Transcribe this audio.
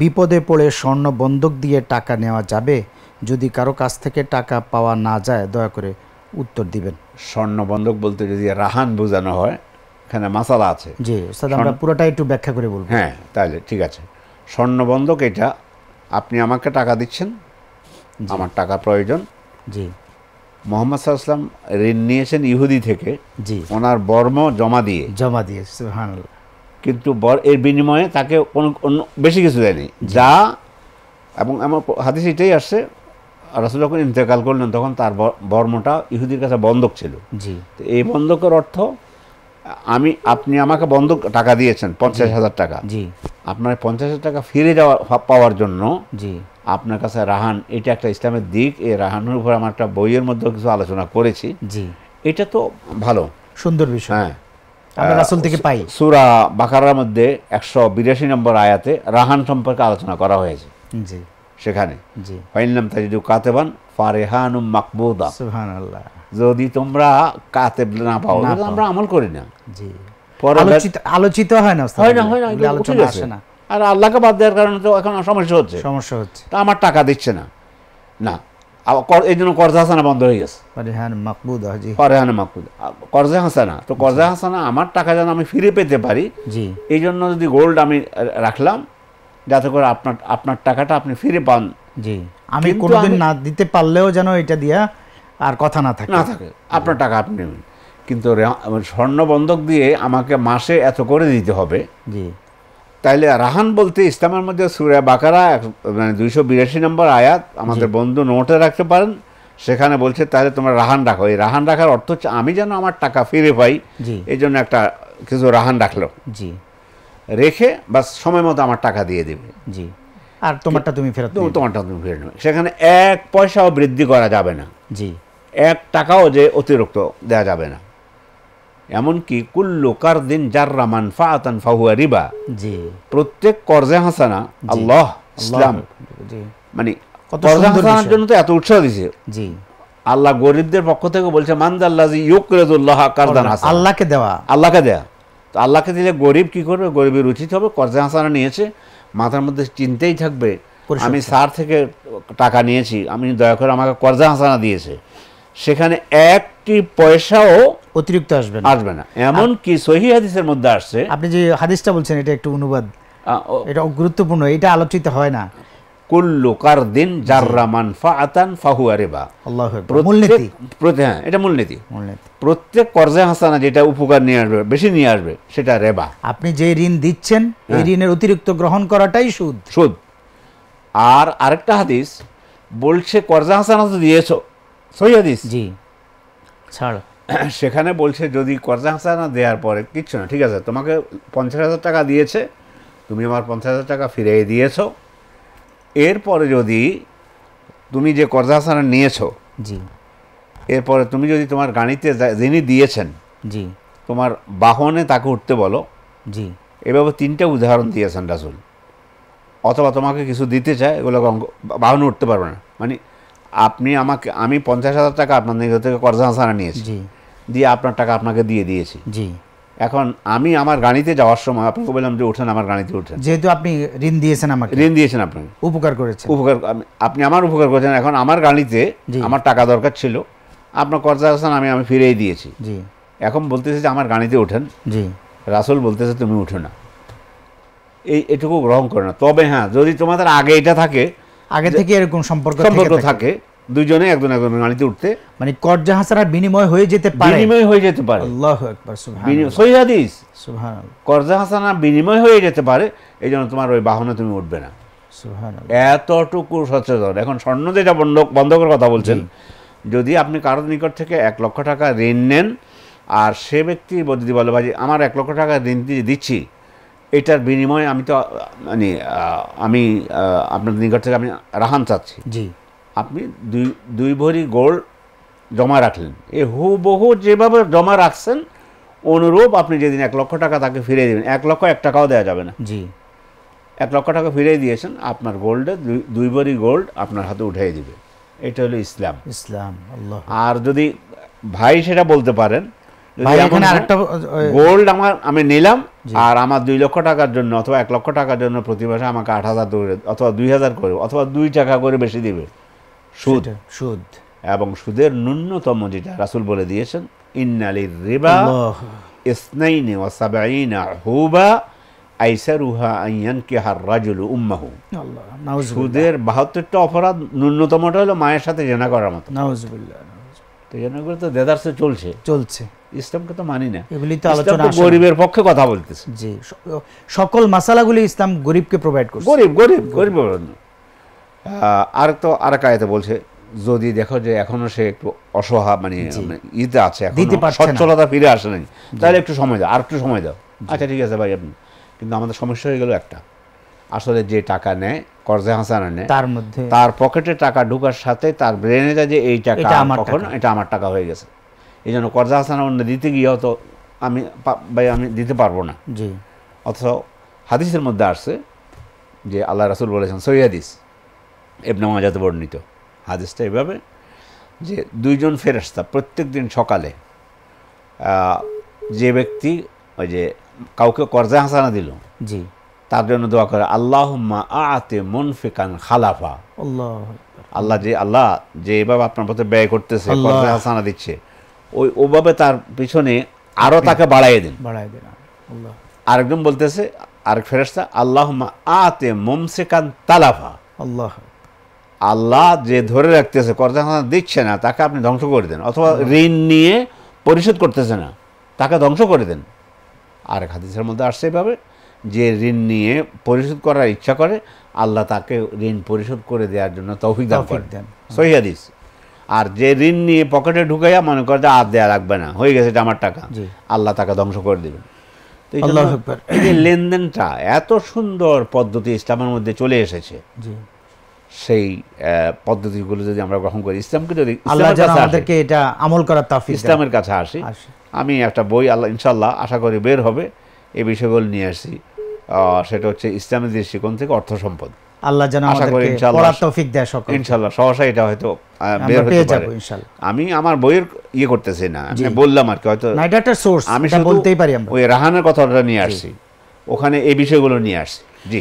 বিপদে পড়ে স্বর্ণ বন্ধক দিয়ে টাকা নেওয়া যাবে যদি কারো কাছ থেকে টাকা পাওয়া না যায় দয়া করে উত্তর দিবেন স্বর্ণ বন্ধক বলতে যদি রাহান বোঝানো হয় এখানে মাসালা আছে জি স্যার আমরা পুরোটা একটু ব্যাখ্যা করে বলবো হ্যাঁ তাহলে ঠিক আছে স্বর্ণ বন্ধক এটা আপনি আমাকে টাকা দিচ্ছেন আমার টাকা প্রয়োজন জি মোহাম্মদ সাল্লাম ঋণ নিয়েছেন ইহুদি থেকে জি ওনার বর্ম জমা দিয়ে জমা দিয়ে হ্যাঁ কিন্তু বর এর বিনিময়ে তাকে কোনো অন্য বেশি কিছু দেয়নি যা এবং আমার হাতে এটাই আসছে রাসুল যখন ইন্তেকাল করলেন তখন তার বর্মটা ইহুদির কাছে বন্ধক ছিল জি তো এই বন্ধকের অর্থ আমি আপনি আমাকে বন্ধক টাকা দিয়েছেন পঞ্চাশ হাজার টাকা জি আপনার পঞ্চাশ হাজার টাকা ফিরে যাওয়া পাওয়ার জন্য জি আপনার কাছে রাহান এটা একটা ইসলামের দিক এই রাহানের উপর আমার একটা বইয়ের মধ্যে কিছু আলোচনা করেছি জি এটা তো ভালো সুন্দর বিষয় হ্যাঁ নম্বর আয়াতে রাহান সম্পর্কে আলোচনা করা হয়েছে সেখানে কাতেবান যদি তোমরা কাতেব না পাও আমরা আমল করি না আলোচিত হয় না হয় না হয় না আর আল্লাহকে বাদ দেওয়ার কারণে তো এখন সমস্যা হচ্ছে সমস্যা হচ্ছে আমার টাকা দিচ্ছে না না এই জন্য কর্জা হাসানা বন্ধ হয়ে গেছে পরেহান মাকবুদ কর্জা হাসানা তো কর্জা হাসানা আমার টাকা যেন আমি ফিরে পেতে পারি জি এই জন্য যদি গোল্ড আমি রাখলাম যাতে করে আপনার আপনার টাকাটা আপনি ফিরে পান জি আমি কোনোদিন না দিতে পারলেও যেন এটা দিয়া আর কথা না থাকে না থাকে আপনার টাকা আপনি কিন্তু স্বর্ণ বন্ধক দিয়ে আমাকে মাসে এত করে দিতে হবে জি তাইলে রাহান বলতে ইসলামের মধ্যে সুরে বাকারা মানে দুইশো বিরাশি নম্বর আয়াত আমাদের বন্ধু নোটে রাখতে পারেন সেখানে বলছে তাহলে তোমরা রাহান রাখো এই রাহান রাখার অর্থ হচ্ছে আমি যেন আমার টাকা ফিরে পাই এই জন্য একটা কিছু রাহান রাখলো জি রেখে বা সময় মতো আমার টাকা দিয়ে দেবে জি আর তোমারটা তুমি ফেরত তোমারটা তুমি ফেরত নেবে সেখানে এক পয়সাও বৃদ্ধি করা যাবে না জি এক টাকাও যে অতিরিক্ত দেওয়া যাবে না এমনকি কুল্লু কারদিন জাররা মানফা আতান ফাহুয়া রিবা জি প্রত্যেক কর্জে হাসানা আল্লাহ ইসলাম মানে কর্জে হাসানার জন্য তো এত উৎসাহ দিছে জি আল্লাহ গরিবদের পক্ষ থেকে বলছে কারদান হাসান আল্লাহকে দেওয়া আল্লাহকে দেয়া তো আল্লাহকে দিলে গরিব কি করবে গরিবের উচিত হবে কর্জে হাসানা নিয়েছে মাথার মধ্যে চিনতেই থাকবে আমি স্যার থেকে টাকা নিয়েছি আমি দয়া করে আমাকে কর্জা হাসানা দিয়েছে সেখানে একটি পয়সাও অতিরিক্ত আসবে না আসবে না এমন কি সহি হাদিসের মধ্যে আসছে আপনি যে হাদিসটা বলছেন এটা একটু অনুবাদ এটা গুরুত্বপূর্ণ এটা আলোচিত হয় না কুল্লু কারদিন জাররা মানফা আতান আরেবা আল্লাহ মূলনীতি হ্যাঁ এটা মূলনীতি প্রত্যেক কর্জে হাসানা যেটা উপকার নিয়ে আসবে বেশি নিয়ে আসবে সেটা রেবা আপনি যে ঋণ দিচ্ছেন এই হ্যাঁ। ঋণের অতিরিক্ত গ্রহণ করাটাই সুদ সুদ আর আরেকটা হাদিস বলছে কর্জা হাসানা তো দিয়েছো সহি জি ছাড় সেখানে বলছে যদি কর্জা হাসানা দেওয়ার পরে কিচ্ছু না ঠিক আছে তোমাকে পঞ্চাশ হাজার টাকা দিয়েছে তুমি আমার পঞ্চাশ হাজার টাকা ফিরিয়ে দিয়েছ এরপরে যদি তুমি যে কর্জা হাসানা নিয়েছো জি এরপরে তুমি যদি তোমার গাড়িতে যিনি দিয়েছেন জি তোমার বাহনে তাকে উঠতে বলো জি এভাবে তিনটা উদাহরণ দিয়েছেন রাসুল অথবা তোমাকে কিছু দিতে চায় এগুলো বাহনে উঠতে পারবে না মানে আপনি আমাকে আমি পঞ্চাশ হাজার টাকা আপনার নিজ থেকে করজা সারা নিয়েছি দিয়ে আপনার টাকা আপনাকে দিয়ে দিয়েছি জি এখন আমি আমার গাড়িতে যাওয়ার সময় আপনাকে বললাম যে উঠেন আমার গাড়িতে উঠেন যেহেতু আপনি ঋণ দিয়েছেন আমাকে ঋণ দিয়েছেন আপনাকে উপকার করেছেন উপকার আপনি আমার উপকার করেছেন এখন আমার গাড়িতে আমার টাকা দরকার ছিল আপনার কর্জা হাসান আমি আমি ফিরেই দিয়েছি জি এখন বলতেছে যে আমার গাড়িতে উঠেন জি রাসুল বলতেছে তুমি উঠো না এই এটুকু গ্রহণ করে না তবে হ্যাঁ যদি তোমাদের আগে এটা থাকে আগে থেকে এরকম সম্পর্ক সম্পর্ক থাকে দুজনে একজন একজন গাড়িতে উঠতে মানে কর্জা হাসানার বিনিময় হয়ে যেতে পারে বিনিময় হয়ে যেতে পারে আল্লাহু আকবার সুবহানাল্লাহ সহি হাদিস সুবহানাল্লাহ কর্জা হাসানা বিনিময় হয়ে যেতে পারে এই জন্য তোমার ওই বাহনে তুমি উঠবে না সুবহানাল্লাহ এতটুকু সচেতন এখন স্বর্ণ যেটা বন্ধ বন্ধ করার কথা বলছেন যদি আপনি কারোর নিকট থেকে এক লক্ষ টাকা ঋণ নেন আর সে ব্যক্তি যদি বলে ভাই আমার এক লক্ষ টাকা ঋণ দিয়ে দিচ্ছি এটার বিনিময়ে আমি তো মানে আমি আপনার নিকট থেকে আমি রাহান চাচ্ছি জি আপনি দুই দুই ভরি গোল্ড জমা রাখলেন এ হুবহু যেভাবে জমা রাখছেন অনুরূপ আপনি যেদিন এক লক্ষ টাকা তাকে ফিরিয়ে দেবেন এক লক্ষ এক টাকাও দেওয়া যাবে না জি এক লক্ষ টাকা ফিরিয়ে দিয়েছেন আপনার গোল্ডে দুই ভরি গোল্ড আপনার হাতে উঠিয়ে দিবে এটা হলো ইসলাম ইসলাম আর যদি ভাই সেটা বলতে পারেন গোল্ড আমার আমি নিলাম আর আমার দুই লক্ষ টাকার জন্য অথবা এক লক্ষ টাকার জন্য প্রতি মাসে আমাকে আট হাজার অথবা দুই হাজার করে অথবা দুই টাকা করে বেশি সুদ সুদ এবং সুদের ন্যূনতম যেটা রাসুল বলে দিয়েছেন ইন্নালি সাবাইনা হুবা আইয়ান রাজুল সুদের বাহাত্তরটা অপরাধ ন্যূনতমটা হলো মায়ের সাথে জেনা করার মতো তো তো দেদারসে চলছে চলছে ইসলামকে তো মানি না এগুলি তো আলোচনা গরিবের পক্ষে কথা বলতেছে জি সকল মাসালাগুলি ইসলাম গরিবকে প্রোভাইড করছে গরিব গরিব গরিব আর তো আর কায়েতে বলছে যদি দেখো যে এখনো সে একটু অসহা মানে, মানে ইতে আছে সচ্ছলতা ফিরে আসে নাই তাহলে একটু সময় দাও আর একটু সময় দাও আচ্ছা ঠিক আছে ভাই আপনি কিন্তু আমাদের সমস্যা হয়ে গেল একটা আসলে যে টাকা নেয় কর্জে হাসান নেয় তার মধ্যে তার পকেটে টাকা ঢুকার সাথে তার ব্রেনে যে এই টাকা এটা আমার টাকা হয়ে গেছে এই জন্য কর্জা হাসানা অন্য দিতে গিয়ে হয়তো আমি ভাই আমি দিতে পারবো না জি অথচ হাদিসের মধ্যে আসছে যে আল্লাহ রাসুল বলেছেন সই হাদিস এবনা মাজাতে বর্ণিত হাদিসটা এভাবে যে দুইজন ফেরস্তা প্রত্যেক দিন সকালে যে ব্যক্তি ওই যে কাউকে কর্জা হাসানা দিল জি তার জন্য দোয়া করে আল্লাহ আতে ফেকান খালাফা আল্লাহ আল্লাহ যে আল্লাহ যে এভাবে আপনার পথে ব্যয় করতেছে কর্জা হাসানা দিচ্ছে ওই ওভাবে তার পিছনে আরও তাকে বাড়াইয়ে দিন বাড়াই দিন আরেকজন বলতেছে আরেক ফেরেস্তা আল্লাহ আতে মমসেকান তালাফা আল্লাহ আল্লাহ যে ধরে রাখতেছে কর্তা দিচ্ছে না তাকে আপনি ধ্বংস করে দেন অথবা ঋণ নিয়ে পরিশোধ করতেছে না তাকে ধ্বংস করে দেন আর হাদিসের মধ্যে আসছে এভাবে যে ঋণ নিয়ে পরিশোধ করার ইচ্ছা করে আল্লাহ তাকে ঋণ পরিশোধ করে দেওয়ার জন্য তৌফিক দান করেন সহি হাদিস আর যে ঋণ নিয়ে পকেটে ঢুকাইয়া মনে করে যে আর দেয়া লাগবে না হয়ে গেছে এটা আমার টাকা আল্লাহ তাকে ধ্বংস করে দেবেন এই লেনদেনটা এত সুন্দর পদ্ধতি ইসলামের মধ্যে চলে এসেছে সেই পদ্ধতিগুলো যদি আমরা গ্রহণ করি ইসলামকে যদি এটা আমল করার তাফিক ইসলামের কাছে আসি আমি একটা বই আল্লাহ ইনশাল্লাহ আশা করি বের হবে এই বিষয়গুলো নিয়ে আসি সেটা হচ্ছে ইসলামের দৃষ্টিকোণ থেকে অর্থ সম্পদ আল্লাহ যেন আমাদেরকে পড়ার তৌফিক দেয় সকল ইনশাআল্লাহ সহসা এটা হয়তো বের হতে পারে ইনশাআল্লাহ আমি আমার বইয়ের ইয়ে করতেছি না আমি বললাম আর কি হয়তো না এটা একটা সোর্স আমি বলতেই পারি আমরা ওই রাহানের কথাটা নিয়ে আসছি ওখানে এই বিষয়গুলো নিয়ে আসছি জি